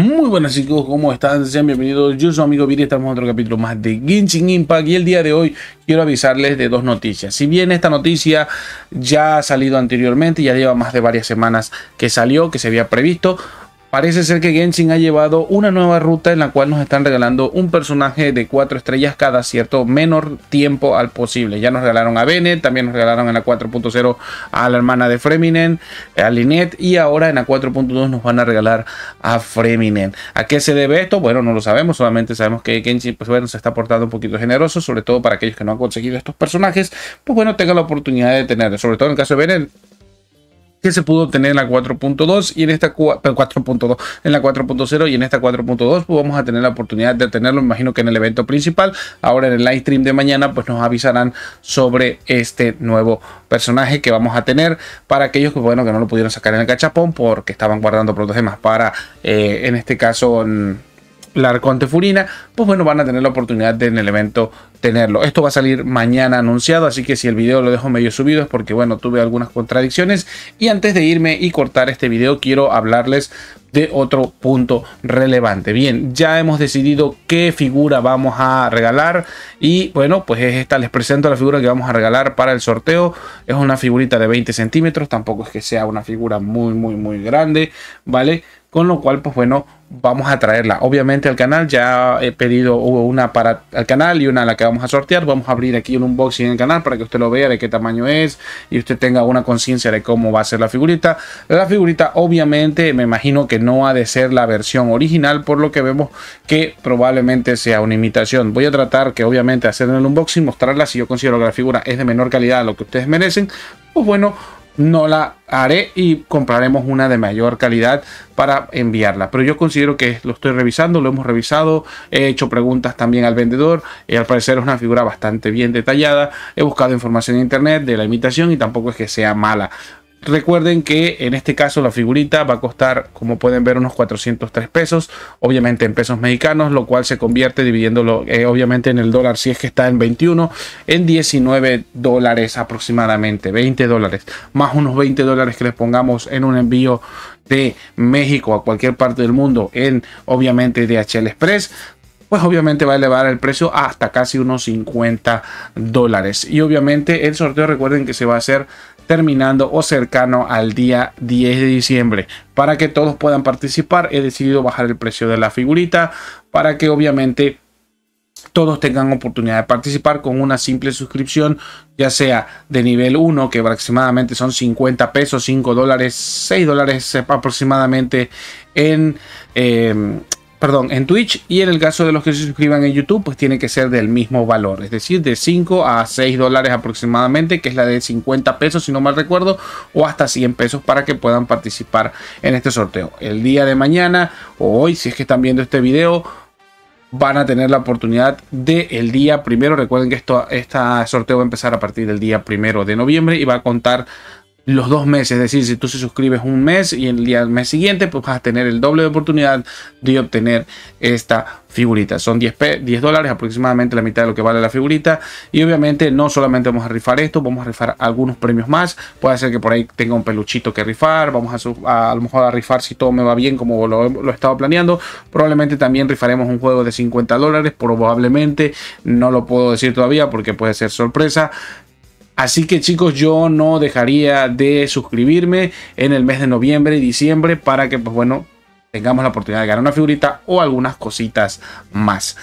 Muy buenas chicos, ¿cómo están? Sean bienvenidos, yo soy su amigo Viri, estamos en otro capítulo más de Genshin Impact y el día de hoy quiero avisarles de dos noticias. Si bien esta noticia ya ha salido anteriormente, ya lleva más de varias semanas que salió, que se había previsto, Parece ser que Genshin ha llevado una nueva ruta en la cual nos están regalando un personaje de 4 estrellas cada cierto menor tiempo al posible. Ya nos regalaron a Bennett, también nos regalaron en la 4.0 a la hermana de Freminen, a Lynette y ahora en la 4.2 nos van a regalar a Freminen. ¿A qué se debe esto? Bueno, no lo sabemos, solamente sabemos que Genshin pues bueno, se está portando un poquito generoso, sobre todo para aquellos que no han conseguido estos personajes, pues bueno, tengan la oportunidad de tener, sobre todo en el caso de Bennett que se pudo tener en la 4.2 y en esta 4.2, eh, en la 4.0 y en esta 4.2 pues vamos a tener la oportunidad de tenerlo, imagino que en el evento principal, ahora en el live stream de mañana pues nos avisarán sobre este nuevo personaje que vamos a tener para aquellos que bueno que no lo pudieron sacar en el cachapón porque estaban guardando demás para eh, en este caso mm, la arconte furina pues bueno, van a tener la oportunidad en el evento tenerlo. Esto va a salir mañana anunciado, así que si el video lo dejo medio subido es porque, bueno, tuve algunas contradicciones. Y antes de irme y cortar este video, quiero hablarles de otro punto relevante. Bien, ya hemos decidido qué figura vamos a regalar y bueno, pues esta, les presento la figura que vamos a regalar para el sorteo. Es una figurita de 20 centímetros, tampoco es que sea una figura muy, muy, muy grande, ¿vale? Con lo cual, pues bueno, vamos a traerla. Obviamente al canal ya he pedido, una para el canal y una a la que vamos a sortear. Vamos a abrir aquí un unboxing en el canal para que usted lo vea de qué tamaño es y usted tenga una conciencia de cómo va a ser la figurita. La figurita obviamente me imagino que no ha de ser la versión original por lo que vemos que probablemente sea una imitación. Voy a tratar que obviamente hacer en el unboxing, mostrarla si yo considero que la figura es de menor calidad a lo que ustedes merecen. Pues bueno, no la haré y compraremos una de mayor calidad para enviarla. Pero yo considero que lo estoy revisando, lo hemos revisado, he hecho preguntas también al vendedor, y eh, al parecer es una figura bastante bien detallada, he buscado información en internet de la imitación y tampoco es que sea mala. Recuerden que en este caso la figurita va a costar, como pueden ver, unos 403 pesos, obviamente en pesos mexicanos, lo cual se convierte dividiéndolo eh, obviamente en el dólar, si es que está en 21, en 19 dólares aproximadamente, 20 dólares, más unos 20 dólares que les pongamos en un envío de México a cualquier parte del mundo en obviamente DHL Express, pues obviamente va a elevar el precio hasta casi unos 50 dólares. Y obviamente el sorteo recuerden que se va a hacer terminando o cercano al día 10 de diciembre. Para que todos puedan participar, he decidido bajar el precio de la figurita para que obviamente todos tengan oportunidad de participar con una simple suscripción, ya sea de nivel 1, que aproximadamente son 50 pesos, 5 dólares, 6 dólares aproximadamente en, eh, perdón, en Twitch y en el caso de los que se suscriban en YouTube, pues tiene que ser del mismo valor, es decir, de 5 a 6 dólares aproximadamente, que es la de 50 pesos, si no mal recuerdo, o hasta 100 pesos para que puedan participar en este sorteo. El día de mañana o hoy, si es que están viendo este video, van a tener la oportunidad de el día primero. Recuerden que esto, este sorteo va a empezar a partir del día primero de noviembre y va a contar los dos meses. Es decir, si tú se suscribes un mes y el día del mes siguiente, pues vas a tener el doble de oportunidad de obtener esta figurita. Son 10, dólares, aproximadamente la mitad de lo que vale la figurita. Y obviamente no solamente vamos a rifar esto, vamos a rifar algunos premios más. Puede ser que por ahí tenga un peluchito que rifar. Vamos a, a, lo mejor a rifar si todo me va bien como lo, lo he estado planeando. Probablemente también rifaremos un juego de 50 dólares. Probablemente no lo puedo decir todavía porque puede ser sorpresa. Así que chicos, yo no dejaría de suscribirme en el mes de noviembre y diciembre para que, pues bueno, tengamos la oportunidad de ganar una figurita o algunas cositas más.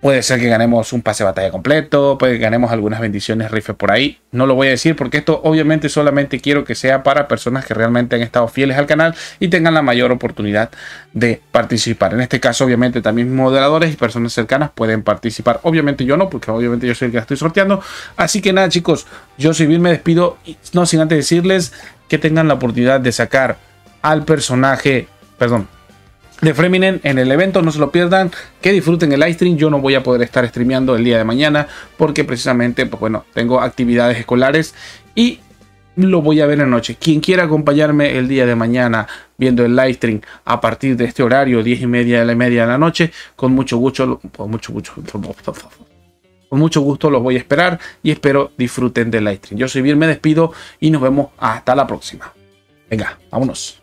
Puede ser que ganemos un pase batalla completo, puede que ganemos algunas bendiciones rifes por ahí. No lo voy a decir porque esto obviamente solamente quiero que sea para personas que realmente han estado fieles al canal y tengan la mayor oportunidad de participar. En este caso obviamente también moderadores y personas cercanas pueden participar. Obviamente yo no porque obviamente yo soy el que la estoy sorteando. Así que nada chicos, yo soy bien me despido. No sin antes decirles que tengan la oportunidad de sacar al personaje, perdón, de Freminen en el evento. No se lo pierdan, que disfruten el live stream. Yo no voy a poder estar streameando el día de mañana porque precisamente, pues bueno, tengo actividades escolares y lo voy a ver en noche. Quien quiera acompañarme el día de mañana viendo el live stream a partir de este horario, 10 y media de la media de la noche, con mucho gusto, con mucho gusto, con mucho gusto los voy a esperar y espero disfruten del live stream. Yo soy Bill, me despido y nos vemos hasta la próxima. Venga, vámonos.